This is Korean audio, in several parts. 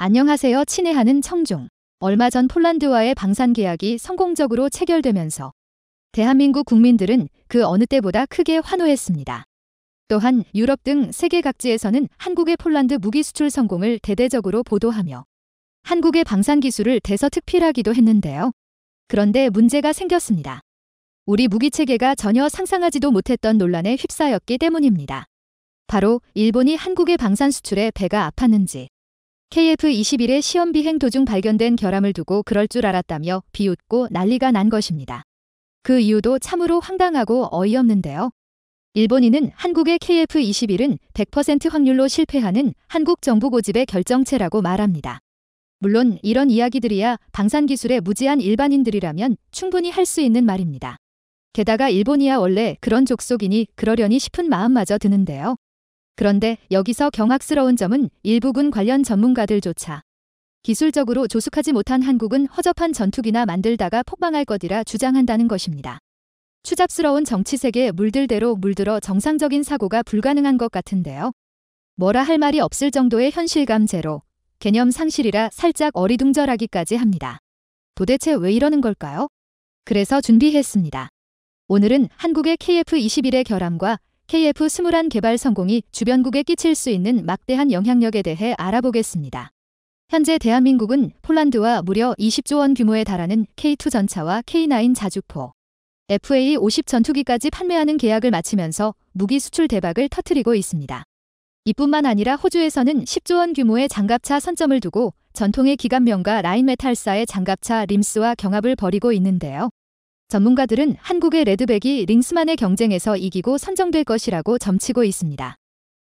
안녕하세요 친애하는 청중. 얼마 전 폴란드와의 방산 계약이 성공적으로 체결되면서 대한민국 국민들은 그 어느 때보다 크게 환호했습니다. 또한 유럽 등 세계 각지에서는 한국의 폴란드 무기 수출 성공을 대대적으로 보도하며 한국의 방산 기술을 대서특필하기도 했는데요. 그런데 문제가 생겼습니다. 우리 무기 체계가 전혀 상상하지도 못했던 논란에 휩싸였기 때문입니다. 바로 일본이 한국의 방산 수출에 배가 아팠는지 KF-21의 시험 비행 도중 발견된 결함을 두고 그럴 줄 알았다며 비웃고 난리가 난 것입니다. 그 이유도 참으로 황당하고 어이없는데요. 일본인은 한국의 KF-21은 100% 확률로 실패하는 한국 정부 고집의 결정체라고 말합니다. 물론 이런 이야기들이야 방산 기술에 무지한 일반인들이라면 충분히 할 수 있는 말입니다. 게다가 일본이야 원래 그런 족속이니 그러려니 싶은 마음마저 드는데요. 그런데 여기서 경악스러운 점은 일부군 관련 전문가들조차 기술적으로 조숙하지 못한 한국은 허접한 전투기나 만들다가 폭망할 것이라 주장한다는 것입니다. 추잡스러운 정치 세계에 물들대로 물들어 정상적인 사고가 불가능한 것 같은데요. 뭐라 할 말이 없을 정도의 현실감 제로, 개념 상실이라 살짝 어리둥절하기까지 합니다. 도대체 왜 이러는 걸까요? 그래서 준비했습니다. 오늘은 한국의 KF-21의 결함과 KF21 개발 성공이 주변국에 끼칠 수 있는 막대한 영향력에 대해 알아보겠습니다. 현재 대한민국은 폴란드와 무려 20조 원 규모에 달하는 K2 전차와 K9 자주포, FA50 전투기까지 판매하는 계약을 마치면서 무기 수출 대박을 터트리고 있습니다. 이뿐만 아니라 호주에서는 10조 원 규모의 장갑차 선점을 두고 전통의 기관명과 라인메탈사의 장갑차 림스와 경합을 벌이고 있는데요. 전문가들은 한국의 레드백이 링스만의 경쟁에서 이기고 선정될 것이라고 점치고 있습니다.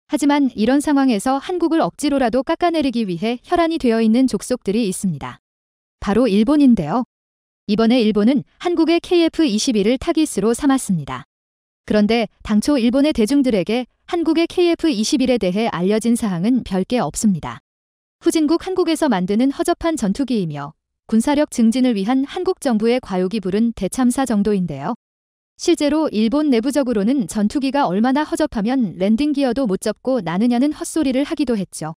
하지만 이런 상황에서 한국을 억지로라도 깎아내리기 위해 혈안이 되어 있는 족속들이 있습니다. 바로 일본인데요. 이번에 일본은 한국의 KF-21을 타깃으로 삼았습니다. 그런데 당초 일본의 대중들에게 한국의 KF-21에 대해 알려진 사항은 별게 없습니다. 후진국 한국에서 만드는 허접한 전투기이며 군사력 증진을 위한 한국 정부의 과욕이 부른 대참사 정도인데요. 실제로 일본 내부적으로는 전투기가 얼마나 허접하면 랜딩 기어도 못 접고 나느냐는 헛소리를 하기도 했죠.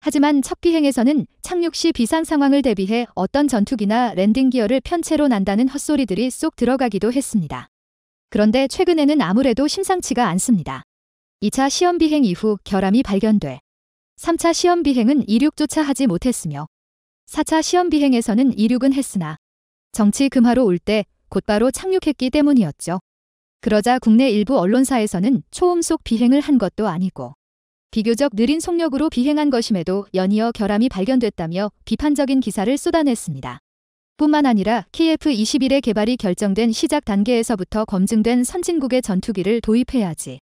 하지만 첫 비행에서는 착륙 시 비상 상황을 대비해 어떤 전투기나 랜딩 기어를 편체로 난다는 헛소리들이 쏙 들어가기도 했습니다. 그런데 최근에는 아무래도 심상치가 않습니다. 2차 시험 비행 이후 결함이 발견돼 3차 시험 비행은 이륙조차 하지 못했으며 4차 시험 비행에서는 이륙은 했으나 정치 금화로 올 때 곧바로 착륙했기 때문이었죠. 그러자 국내 일부 언론사에서는 초음속 비행을 한 것도 아니고 비교적 느린 속력으로 비행한 것임에도 연이어 결함이 발견됐다며 비판적인 기사를 쏟아냈습니다. 뿐만 아니라 KF-21의 개발이 결정된 시작 단계에서부터 검증된 선진국의 전투기를 도입해야지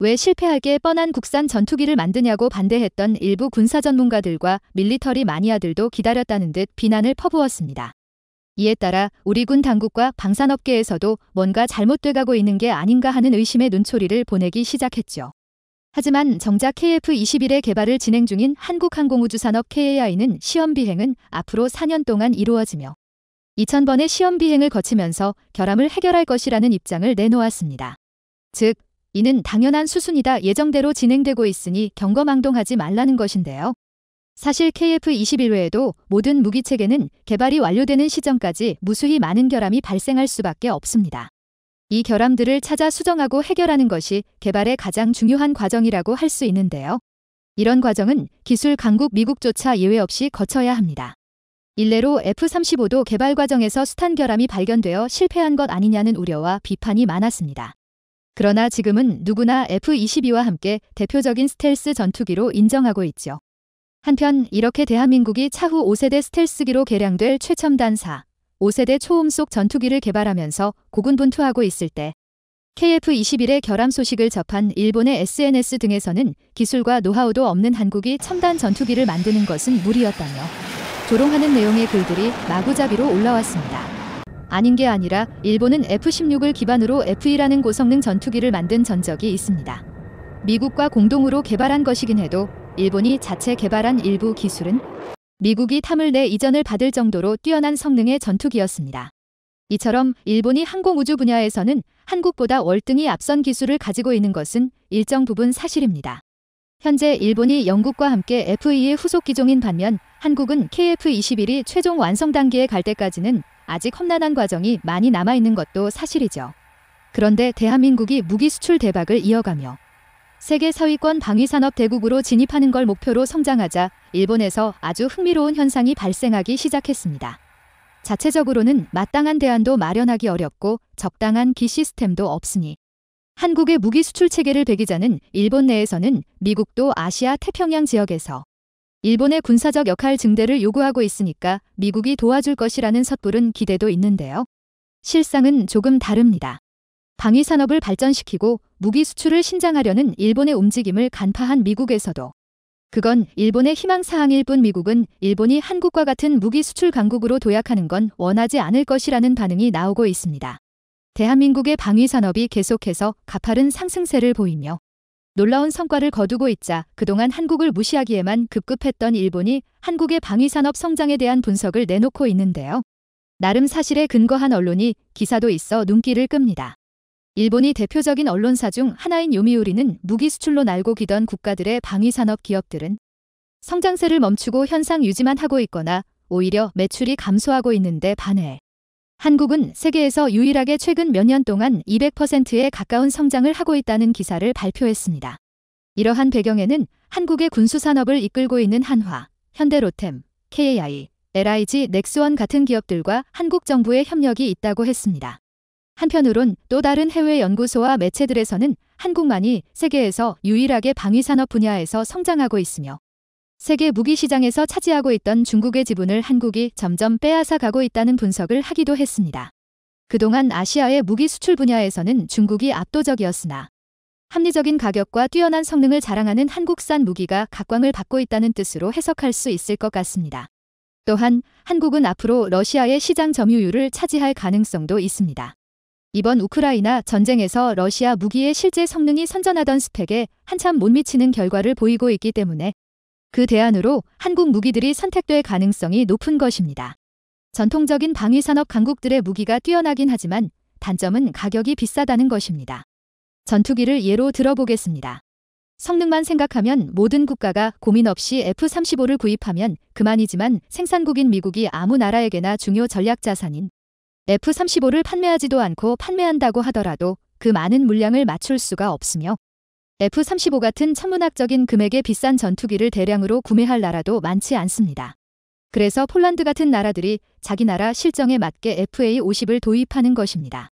왜 실패하게 뻔한 국산 전투기를 만드냐고 반대했던 일부 군사 전문가들과 밀리터리 마니아들도 기다렸다는 듯 비난을 퍼부었습니다. 이에 따라 우리 군 당국과 방산업계에서도 뭔가 잘못돼가고 있는 게 아닌가 하는 의심의 눈초리를 보내기 시작했죠. 하지만 정작 KF-21의 개발을 진행 중인 한국항공우주산업 KAI는 시험 비행은 앞으로 4년 동안 이루어지며 2000번의 시험 비행을 거치면서 결함을 해결할 것이라는 입장을 내놓았습니다. 즉, 이는 당연한 수순이다 예정대로 진행되고 있으니 경거망동하지 말라는 것인데요. 사실 KF-21회에도 모든 무기체계는 개발이 완료되는 시점까지 무수히 많은 결함이 발생할 수밖에 없습니다. 이 결함들을 찾아 수정하고 해결하는 것이 개발의 가장 중요한 과정이라고 할 수 있는데요. 이런 과정은 기술 강국 미국조차 예외 없이 거쳐야 합니다. 일례로 F-35도 개발 과정에서 수탄 결함이 발견되어 실패한 것 아니냐는 우려와 비판이 많았습니다. 그러나 지금은 누구나 F-22와 함께 대표적인 스텔스 전투기로 인정하고 있죠. 한편 이렇게 대한민국이 차후 5세대 스텔스기로 개량될 최첨단사, 5세대 초음속 전투기를 개발하면서 고군분투하고 있을 때 KF-21의 결함 소식을 접한 일본의 SNS 등에서는 기술과 노하우도 없는 한국이 첨단 전투기를 만드는 것은 무리였다며 조롱하는 내용의 글들이 마구잡이로 올라왔습니다. 아닌 게 아니라 일본은 F-16을 기반으로 F-1라는 고성능 전투기를 만든 전적이 있습니다. 미국과 공동으로 개발한 것이긴 해도 일본이 자체 개발한 일부 기술은 미국이 탐을 내 이전을 받을 정도로 뛰어난 성능의 전투기였습니다. 이처럼 일본이 항공우주 분야에서는 한국보다 월등히 앞선 기술을 가지고 있는 것은 일정 부분 사실입니다. 현재 일본이 영국과 함께 F-2의 후속 기종인 반면 한국은 KF-21이 최종 완성 단계에 갈 때까지는 아직 험난한 과정이 많이 남아있는 것도 사실이죠. 그런데 대한민국이 무기 수출 대박을 이어가며 세계 사위권 방위산업 대국으로 진입하는 걸 목표로 성장하자 일본에서 아주 흥미로운 현상이 발생하기 시작했습니다. 자체적으로는 마땅한 대안도 마련하기 어렵고 적당한 기 시스템도 없으니 한국의 무기 수출 체계를 배기자는 일본 내에서는 미국도 아시아 태평양 지역에서 일본의 군사적 역할 증대를 요구하고 있으니까 미국이 도와줄 것이라는 섣부른 기대도 있는데요. 실상은 조금 다릅니다. 방위 산업을 발전시키고 무기 수출을 신장하려는 일본의 움직임을 간파한 미국에서도 그건 일본의 희망 사항일 뿐 미국은 일본이 한국과 같은 무기 수출 강국으로 도약하는 건 원하지 않을 것이라는 반응이 나오고 있습니다. 대한민국의 방위 산업이 계속해서 가파른 상승세를 보이며 놀라운 성과를 거두고 있자 그동안 한국을 무시하기에만 급급했던 일본이 한국의 방위산업 성장에 대한 분석을 내놓고 있는데요. 나름 사실에 근거한 언론이 기사도 있어 눈길을 끕니다. 일본이 대표적인 언론사 중 하나인 요미우리는 무기 수출로 날고 기던 국가들의 방위산업 기업들은 성장세를 멈추고 현상 유지만 하고 있거나 오히려 매출이 감소하고 있는데 반해 한국은 세계에서 유일하게 최근 몇 년 동안 200%에 가까운 성장을 하고 있다는 기사를 발표했습니다. 이러한 배경에는 한국의 군수 산업을 이끌고 있는 한화, 현대로템, KAI, LIG, 넥스원 같은 기업들과 한국 정부의 협력이 있다고 했습니다. 한편으론 또 다른 해외 연구소와 매체들에서는 한국만이 세계에서 유일하게 방위산업 분야에서 성장하고 있으며 세계 무기 시장에서 차지하고 있던 중국의 지분을 한국이 점점 빼앗아 가고 있다는 분석을 하기도 했습니다. 그동안 아시아의 무기 수출 분야에서는 중국이 압도적이었으나 합리적인 가격과 뛰어난 성능을 자랑하는 한국산 무기가 각광을 받고 있다는 뜻으로 해석할 수 있을 것 같습니다. 또한 한국은 앞으로 러시아의 시장 점유율을 차지할 가능성도 있습니다. 이번 우크라이나 전쟁에서 러시아 무기의 실제 성능이 선전하던 스펙에 한참 못 미치는 결과를 보이고 있기 때문에 그 대안으로 한국 무기들이 선택될 가능성이 높은 것입니다. 전통적인 방위산업 강국들의 무기가 뛰어나긴 하지만 단점은 가격이 비싸다는 것입니다. 전투기를 예로 들어보겠습니다. 성능만 생각하면 모든 국가가 고민 없이 F-35를 구입하면 그만이지만 생산국인 미국이 아무 나라에게나 중요 전략 자산인 F-35를 판매하지도 않고 판매한다고 하더라도 그 많은 물량을 맞출 수가 없으며 F-35 같은 천문학적인 금액의 비싼 전투기를 대량으로 구매할 나라도 많지 않습니다. 그래서 폴란드 같은 나라들이 자기 나라 실정에 맞게 FA-50을 도입하는 것입니다.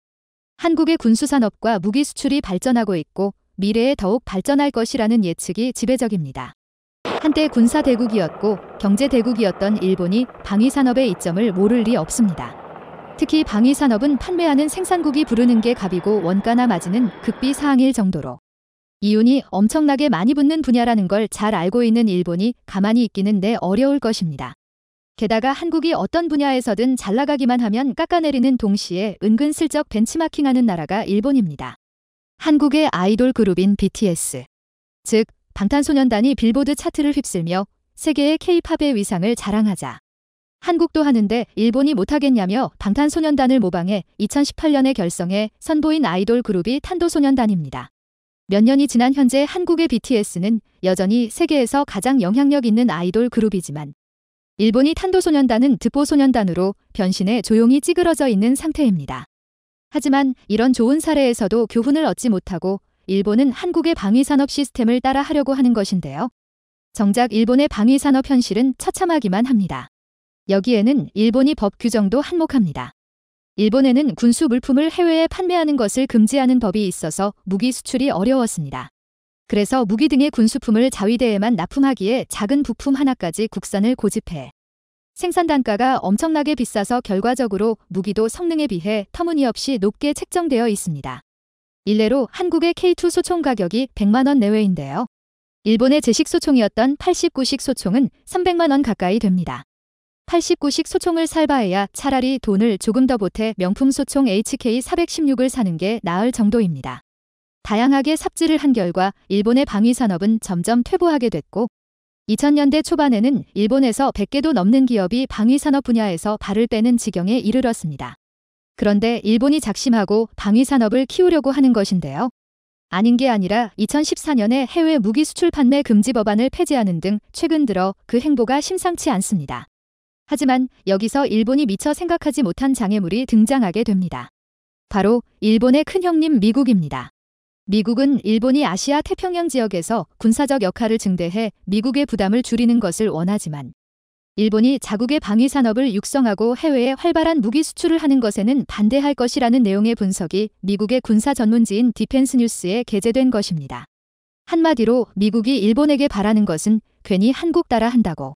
한국의 군수산업과 무기 수출이 발전하고 있고 미래에 더욱 발전할 것이라는 예측이 지배적입니다. 한때 군사대국이었고 경제대국이었던 일본이 방위산업의 이점을 모를 리 없습니다. 특히 방위산업은 판매하는 생산국이 부르는 게 갑이고 원가나 마진은 극비 사항일 정도로 이윤이 엄청나게 많이 붙는 분야라는 걸 잘 알고 있는 일본이 가만히 있기는 내 어려울 것입니다. 게다가 한국이 어떤 분야에서든 잘 나가기만 하면 깎아내리는 동시에 은근슬쩍 벤치마킹하는 나라가 일본입니다. 한국의 아이돌 그룹인 BTS. 즉, 방탄소년단이 빌보드 차트를 휩쓸며 세계의 케이팝의 위상을 자랑하자. 한국도 하는데 일본이 못하겠냐며 방탄소년단을 모방해 2018년에 결성해 선보인 아이돌 그룹이 탄도소년단입니다. 몇 년이 지난 현재 한국의 BTS는 여전히 세계에서 가장 영향력 있는 아이돌 그룹이지만 일본이 탄도소년단은 듣보소년단으로 변신에 조용히 찌그러져 있는 상태입니다. 하지만 이런 좋은 사례에서도 교훈을 얻지 못하고 일본은 한국의 방위산업 시스템을 따라 하려고 하는 것인데요. 정작 일본의 방위산업 현실은 처참하기만 합니다. 여기에는 일본이 법 규정도 한몫합니다. 일본에는 군수 물품을 해외에 판매하는 것을 금지하는 법이 있어서 무기 수출이 어려웠습니다. 그래서 무기 등의 군수품을 자위대에만 납품하기에 작은 부품 하나까지 국산을 고집해 생산 단가가 엄청나게 비싸서 결과적으로 무기도 성능에 비해 터무니없이 높게 책정되어 있습니다. 일례로 한국의 K2 소총 가격이 100만원 내외인데요. 일본의 제식 소총이었던 89식 소총은 300만원 가까이 됩니다. 89식 소총을 살바해야 차라리 돈을 조금 더 보태 명품 소총 HK416을 사는 게 나을 정도입니다. 다양하게 삽질을 한 결과 일본의 방위산업은 점점 퇴보하게 됐고 2000년대 초반에는 일본에서 100개도 넘는 기업이 방위산업 분야에서 발을 빼는 지경에 이르렀습니다. 그런데 일본이 작심하고 방위산업을 키우려고 하는 것인데요. 아닌 게 아니라 2014년에 해외 무기 수출 판매 금지 법안을 폐지하는 등 최근 들어 그 행보가 심상치 않습니다. 하지만 여기서 일본이 미처 생각하지 못한 장애물이 등장하게 됩니다. 바로 일본의 큰 형님 미국입니다. 미국은 일본이 아시아 태평양 지역에서 군사적 역할을 증대해 미국의 부담을 줄이는 것을 원하지만 일본이 자국의 방위 산업을 육성하고 해외에 활발한 무기 수출을 하는 것에는 반대할 것이라는 내용의 분석이 미국의 군사 전문지인 디펜스 뉴스에 게재된 것입니다. 한마디로 미국이 일본에게 바라는 것은 괜히 한국 따라 한다고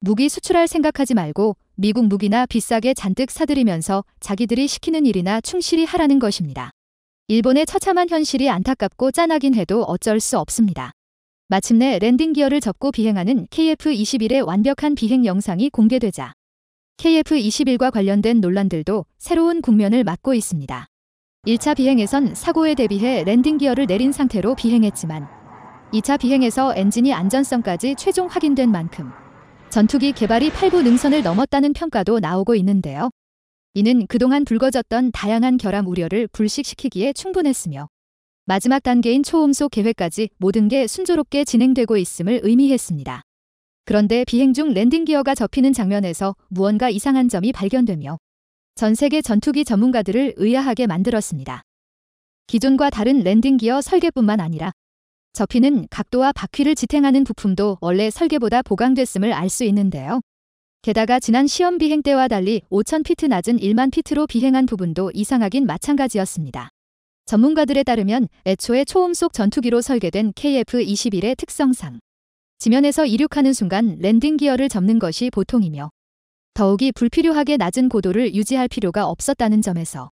무기 수출할 생각하지 말고 미국 무기나 비싸게 잔뜩 사들이면서 자기들이 시키는 일이나 충실히 하라는 것입니다. 일본의 처참한 현실이 안타깝고 짠하긴 해도 어쩔 수 없습니다. 마침내 랜딩 기어를 접고 비행하는 KF-21의 완벽한 비행 영상이 공개되자 KF-21과 관련된 논란들도 새로운 국면을 맞고 있습니다. 1차 비행에선 사고에 대비해 랜딩 기어를 내린 상태로 비행했지만 2차 비행에서 엔진이 안전성까지 최종 확인된 만큼 전투기 개발이 8부 능선을 넘었다는 평가도 나오고 있는데요. 이는 그동안 불거졌던 다양한 결함 우려를 불식시키기에 충분했으며 마지막 단계인 초음속 계획까지 모든 게 순조롭게 진행되고 있음을 의미했습니다. 그런데 비행 중 랜딩 기어가 접히는 장면에서 무언가 이상한 점이 발견되며 전 세계 전투기 전문가들을 의아하게 만들었습니다. 기존과 다른 랜딩 기어 설계뿐만 아니라 접히는 각도와 바퀴를 지탱하는 부품도 원래 설계보다 보강됐음을 알 수 있는데요. 게다가 지난 시험 비행 때와 달리 5,000피트 낮은 1만 피트로 비행한 부분도 이상하긴 마찬가지였습니다. 전문가들에 따르면 애초에 초음속 전투기로 설계된 KF-21의 특성상 지면에서 이륙하는 순간 랜딩 기어를 접는 것이 보통이며 더욱이 불필요하게 낮은 고도를 유지할 필요가 없었다는 점에서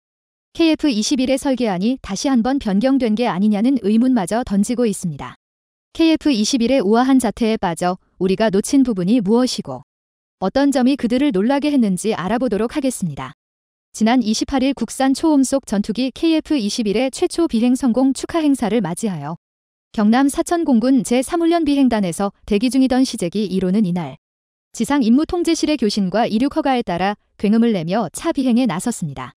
KF-21의 설계안이 다시 한번 변경된 게 아니냐는 의문마저 던지고 있습니다. KF-21의 우아한 자태에 빠져 우리가 놓친 부분이 무엇이고 어떤 점이 그들을 놀라게 했는지 알아보도록 하겠습니다. 지난 28일 국산 초음속 전투기 KF-21의 최초 비행 성공 축하 행사를 맞이하여 경남 사천공군 제3훈련 비행단에서 대기 중이던 시제기 1호는 이날 지상 임무 통제실의 교신과 이륙 허가에 따라 굉음을 내며 차 비행에 나섰습니다.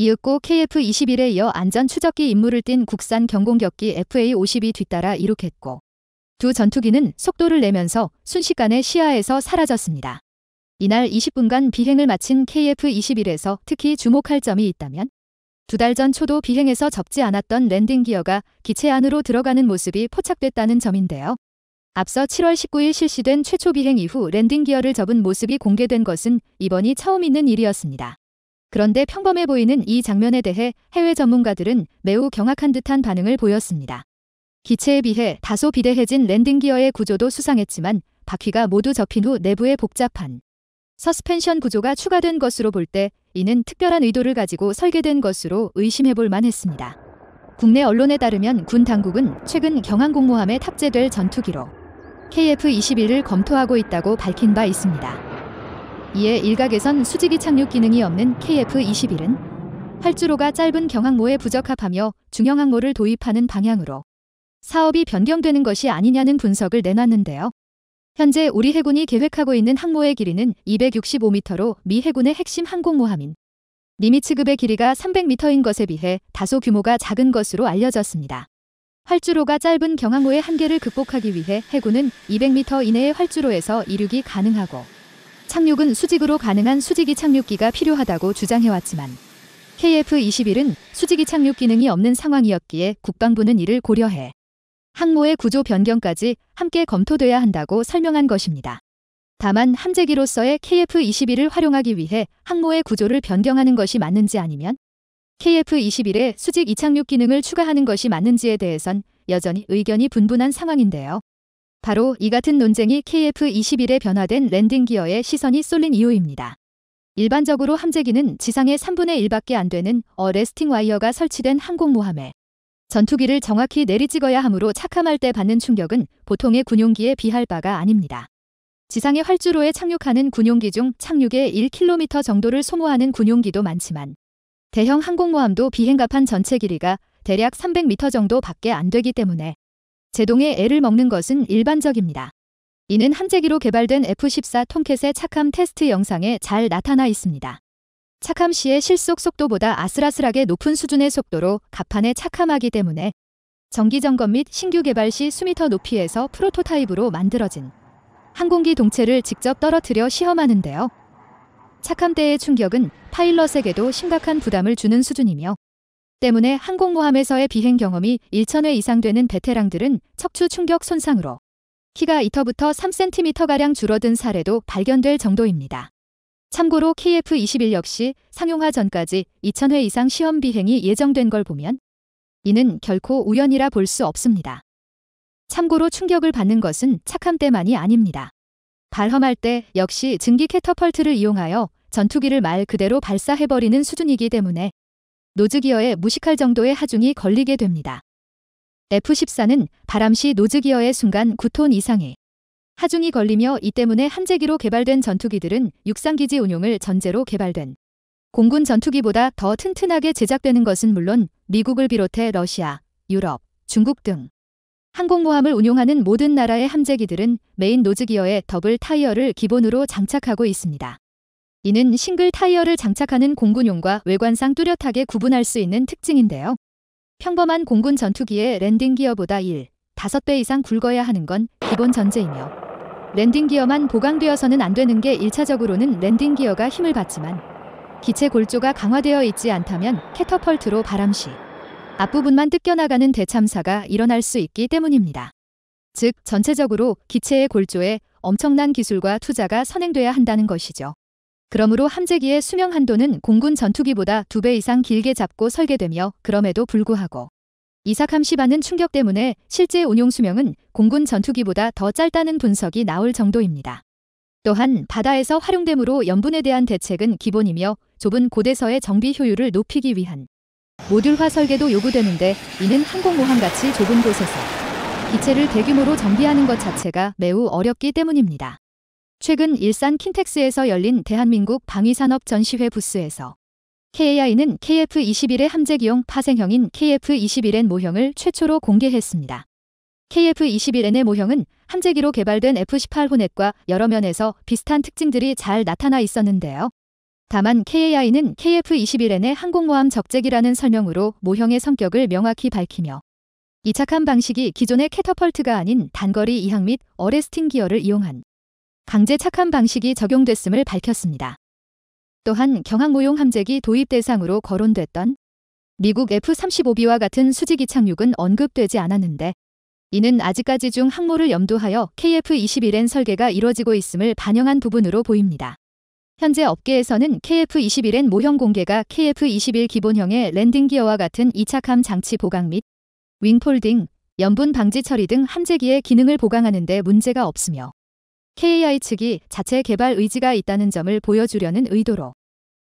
이윽고 KF-21에 이어 안전 추적기 임무를 띤 국산 경공격기 FA-52 뒤따라 이륙했고 두 전투기는 속도를 내면서 순식간에 시야에서 사라졌습니다. 이날 20분간 비행을 마친 KF-21에서 특히 주목할 점이 있다면 두 달 전 초도 비행에서 접지 않았던 랜딩 기어가 기체 안으로 들어가는 모습이 포착됐다는 점인데요. 앞서 7월 19일 실시된 최초 비행 이후 랜딩 기어를 접은 모습이 공개된 것은 이번이 처음 있는 일이었습니다. 그런데 평범해 보이는 이 장면에 대해 해외 전문가들은 매우 경악한 듯한 반응을 보였습니다. 기체에 비해 다소 비대해진 랜딩 기어의 구조도 수상했지만 바퀴가 모두 접힌 후 내부의 복잡한 서스펜션 구조가 추가된 것으로 볼 때 이는 특별한 의도를 가지고 설계된 것으로 의심해 볼 만했습니다. 국내 언론에 따르면 군 당국은 최근 경항 공모함에 탑재될 전투기로 KF-21을 검토하고 있다고 밝힌 바 있습니다. 이에 일각에선 수직이 착륙 기능이 없는 KF-21은 활주로가 짧은 경항모에 부적합하며 중형항모를 도입하는 방향으로 사업이 변경되는 것이 아니냐는 분석을 내놨는데요. 현재 우리 해군이 계획하고 있는 항모의 길이는 265m로 미 해군의 핵심 항공모함인 니미츠급의 길이가 300m인 것에 비해 다소 규모가 작은 것으로 알려졌습니다. 활주로가 짧은 경항모의 한계를 극복하기 위해 해군은 200m 이내의 활주로에서 이륙이 가능하고 착륙은 수직으로 가능한 수직이 착륙기가 필요하다고 주장해왔지만 KF-21은 수직이 착륙 기능이 없는 상황이었기에 국방부는 이를 고려해 항모의 구조 변경까지 함께 검토돼야 한다고 설명한 것입니다. 다만 함재기로서의 KF-21을 활용하기 위해 항모의 구조를 변경하는 것이 맞는지 아니면 KF-21에 수직 이착륙 기능을 추가하는 것이 맞는지에 대해선 여전히 의견이 분분한 상황인데요. 바로 이 같은 논쟁이 KF-21에 변화된 랜딩 기어의 시선이 쏠린 이유입니다. 일반적으로 함재기는 지상의 3분의 1밖에 안 되는 어레스팅 와이어가 설치된 항공모함에 전투기를 정확히 내리찍어야 하므로 착함할 때 받는 충격은 보통의 군용기에 비할 바가 아닙니다. 지상의 활주로에 착륙하는 군용기 중착륙에 1km 정도를 소모하는 군용기도 많지만 대형 항공모함도 비행갑판 전체 길이가 대략 300m 정도밖에 안 되기 때문에 제동의 애를 먹는 것은 일반적입니다. 이는 함재기로 개발된 F-14 톰켓의 착함 테스트 영상에 잘 나타나 있습니다. 착함 시의 실속 속도보다 아슬아슬하게 높은 수준의 속도로 갑판에 착함하기 때문에 정기 점검 및 신규 개발 시 수미터 높이에서 프로토타입으로 만들어진 항공기 동체를 직접 떨어뜨려 시험하는데요. 착함대의 충격은 파일럿에게도 심각한 부담을 주는 수준이며 때문에 항공모함에서의 비행 경험이 1천회 이상 되는 베테랑들은 척추 충격 손상으로 키가 2터부터 3cm가량 줄어든 사례도 발견될 정도입니다. 참고로 KF-21 역시 상용화 전까지 2천회 이상 시험 비행이 예정된 걸 보면 이는 결코 우연이라 볼 수 없습니다. 참고로 충격을 받는 것은 착함 때만이 아닙니다. 발험할 때 역시 증기 캐터펄트를 이용하여 전투기를 말 그대로 발사해버리는 수준이기 때문에 노즈기어에 무식할 정도의 하중이 걸리게 됩니다. F-14는 바람 시 노즈기어의 순간 9톤 이상의 하중이 걸리며 이 때문에 함재기로 개발된 전투기들은 육상기지 운용을 전제로 개발된 공군 전투기보다 더 튼튼하게 제작되는 것은 물론 미국을 비롯해 러시아, 유럽, 중국 등 항공모함을 운용하는 모든 나라의 함재기들은 메인 노즈기어에 더블 타이어를 기본으로 장착하고 있습니다. 이는 싱글 타이어를 장착하는 공군용과 외관상 뚜렷하게 구분할 수 있는 특징인데요. 평범한 공군 전투기의 랜딩 기어보다 1, 5배 이상 굵어야 하는 건 기본 전제이며 랜딩 기어만 보강되어서는 안 되는 게 1차적으로는 랜딩 기어가 힘을 받지만 기체 골조가 강화되어 있지 않다면 캐터펄트로 바람 시 앞부분만 뜯겨나가는 대참사가 일어날 수 있기 때문입니다. 즉 전체적으로 기체의 골조에 엄청난 기술과 투자가 선행돼야 한다는 것이죠. 그러므로 함재기의 수명 한도는 공군 전투기보다 두 배 이상 길게 잡고 설계되며 그럼에도 불구하고 이삭함 시바는 충격 때문에 실제 운용 수명은 공군 전투기보다 더 짧다는 분석이 나올 정도입니다. 또한 바다에서 활용됨으로 염분에 대한 대책은 기본이며 좁은 고대서의 정비 효율을 높이기 위한 모듈화 설계도 요구되는데 이는 항공모함같이 좁은 곳에서 기체를 대규모로 정비하는 것 자체가 매우 어렵기 때문입니다. 최근 일산 킨텍스에서 열린 대한민국 방위산업 전시회 부스에서 KAI는 KF-21의 함재기용 파생형인 KF-21N 모형을 최초로 공개했습니다. KF-21N의 모형은 함재기로 개발된 F-18 호넷과 여러 면에서 비슷한 특징들이 잘 나타나 있었는데요. 다만 KAI는 KF-21N의 항공모함 적재기라는 설명으로 모형의 성격을 명확히 밝히며 이착함 방식이 기존의 캐터펄트가 아닌 단거리 이항 및 어레스팅 기어를 이용한 강제 착한 방식이 적용됐음을 밝혔습니다. 또한 경항무용 함재기 도입 대상으로 거론됐던 미국 F-35B와 같은 수직이 착륙은 언급되지 않았는데 이는 아직까지 중 항모를 염두하여 KF-21N 설계가 이뤄지고 있음을 반영한 부분으로 보입니다. 현재 업계에서는 KF-21N 모형 공개가 KF-21 기본형의 랜딩 기어와 같은 이착함 장치 보강 및 윙폴딩, 염분 방지 처리 등 함재기의 기능을 보강하는 데 문제가 없으며 KI a 측이 자체 개발 의지가 있다는 점을 보여주려는 의도로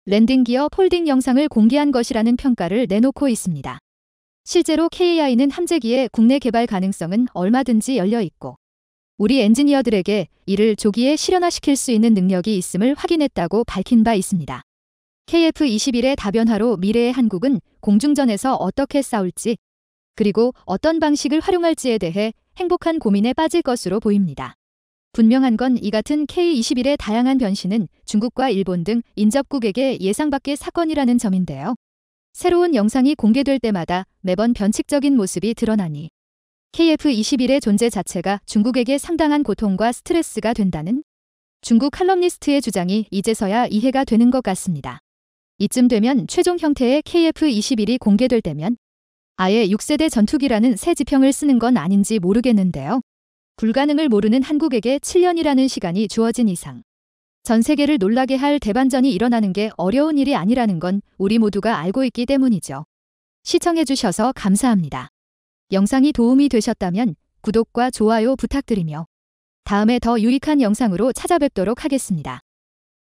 랜딩 기어 폴딩 영상을 공개한 것이라는 평가를 내놓고 있습니다. 실제로 KI는 a 함재기의 국내 개발 가능성은 얼마든지 열려 있고 우리 엔지니어들에게 이를 조기에 실현화시킬 수 있는 능력이 있음을 확인했다고 밝힌 바 있습니다. KF21의 다변화로 미래의 한국은 공중전에서 어떻게 싸울지 그리고 어떤 방식을 활용할지에 대해 행복한 고민에 빠질 것으로 보입니다. 분명한 건 이 같은 K21의 다양한 변신은 중국과 일본 등 인접국에게 예상밖의 사건이라는 점인데요. 새로운 영상이 공개될 때마다 매번 변칙적인 모습이 드러나니 KF21의 존재 자체가 중국에게 상당한 고통과 스트레스가 된다는 중국 칼럼니스트의 주장이 이제서야 이해가 되는 것 같습니다. 이쯤 되면 최종 형태의 KF21이 공개될 때면 아예 6세대 전투기라는 새 지평을 쓰는 건 아닌지 모르겠는데요. 불가능을 모르는 한국에게 7년이라는 시간이 주어진 이상 전 세계를 놀라게 할 대반전이 일어나는 게 어려운 일이 아니라는 건 우리 모두가 알고 있기 때문이죠. 시청해주셔서 감사합니다. 영상이 도움이 되셨다면 구독과 좋아요 부탁드리며 다음에 더 유익한 영상으로 찾아뵙도록 하겠습니다.